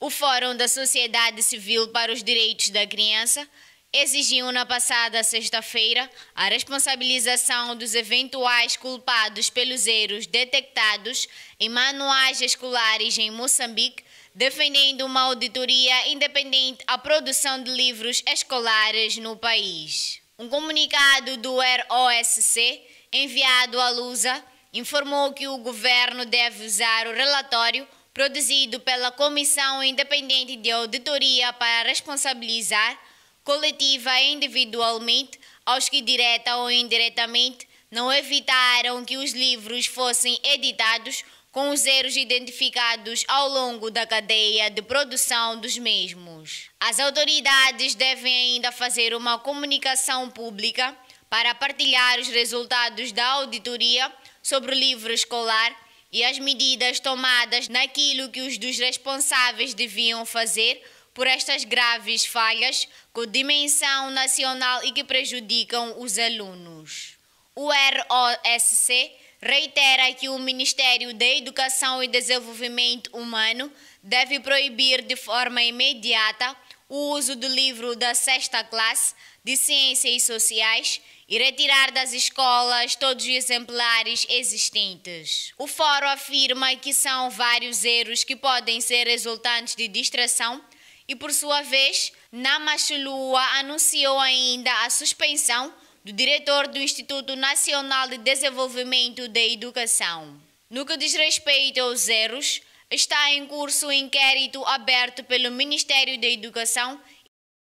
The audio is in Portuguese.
O Fórum da Sociedade Civil para os Direitos da Criança exigiu na passada sexta-feira a responsabilização dos eventuais culpados pelos erros detectados em manuais escolares em Moçambique, defendendo uma auditoria independente à produção de livros escolares no país. Um comunicado do ROSC, enviado à Lusa, informou que o governo deve usar o relatório produzido pela Comissão Independente de Auditoria para responsabilizar, coletiva e individualmente, aos que direta ou indiretamente não evitaram que os livros fossem editados com os erros identificados ao longo da cadeia de produção dos mesmos. As autoridades devem ainda fazer uma comunicação pública para partilhar os resultados da auditoria sobre o livro escolar e as medidas tomadas naquilo que os dos responsáveis deviam fazer por estas graves falhas com dimensão nacional e que prejudicam os alunos. O ROSC reitera que o Ministério da Educação e Desenvolvimento Humano deve proibir de forma imediata o uso do livro da sexta classe de Ciências Sociais e retirar das escolas todos os exemplares existentes. O fórum afirma que são vários erros que podem ser resultantes de distração e, por sua vez, Namachulua anunciou ainda a suspensão do diretor do Instituto Nacional de Desenvolvimento da Educação. No que diz respeito aos erros, Está em curso o um inquérito aberto pelo Ministério da Educação